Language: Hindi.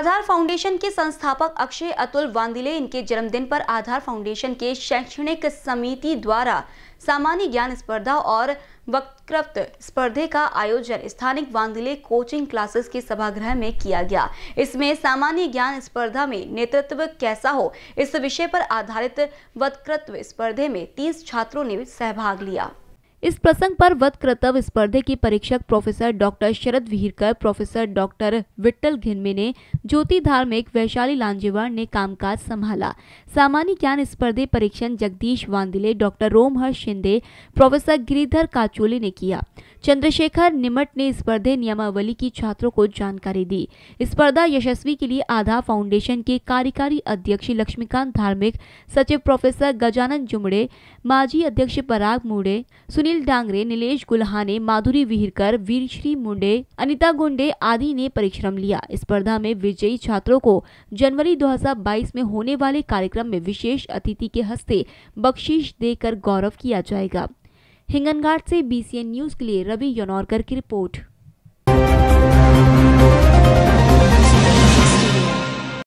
आधार फाउंडेशन के संस्थापक अक्षय अतुल वांदिले इनके जन्मदिन पर आधार फाउंडेशन के शैक्षणिक समिति द्वारा सामान्य ज्ञान स्पर्धा और वक्त स्पर्धे का आयोजन स्थानिक वांदिले कोचिंग क्लासेस के सभागृह में किया गया इसमें सामान्य ज्ञान स्पर्धा में नेतृत्व कैसा हो इस विषय पर आधारित वक्तृत्व स्पर्धे में तीस छात्रों ने सहभाग लिया इस प्रसंग पर वध कृतव स्पर्धे के परीक्षक professor doctor Sharad Vihirkar professor doctor Vittal Ghinme ने ज्योति धार्मिक वैशाली लांजेवार ने कामकाज संभाला सामान्य ज्ञान स्पर्धे परीक्षण जगदीश वांदिले डॉक्टर रोमहर्ष शिंदे प्रोफेसर गिरिधर काचोली ने किया चंद्रशेखर निमट ने स्पर्धे नियमावली की छात्रों को जानकारी दी स्पर्धा यशस्वी के लिए आधा फाउंडेशन के कार्यकारी अध्यक्ष लक्ष्मीकांत धार्मिक सचिव प्रोफेसर गजानन जुमड़े माजी अध्यक्ष पराग मुड़े सुनील डांगरे नीलेष गुल्हाने माधुरी विहिरकर वीरश्री मुंडे अनिता गुंडे आदि ने परिश्रम लिया स्पर्धा में विजयी छात्रों को जनवरी दो में होने वाले कार्यक्रम में विशेष अतिथि के हस्ते बख्शीश देकर गौरव किया जाएगा हिंगनघाट से बीसीएन न्यूज़ के लिए रवि योनौरकर की रिपोर्ट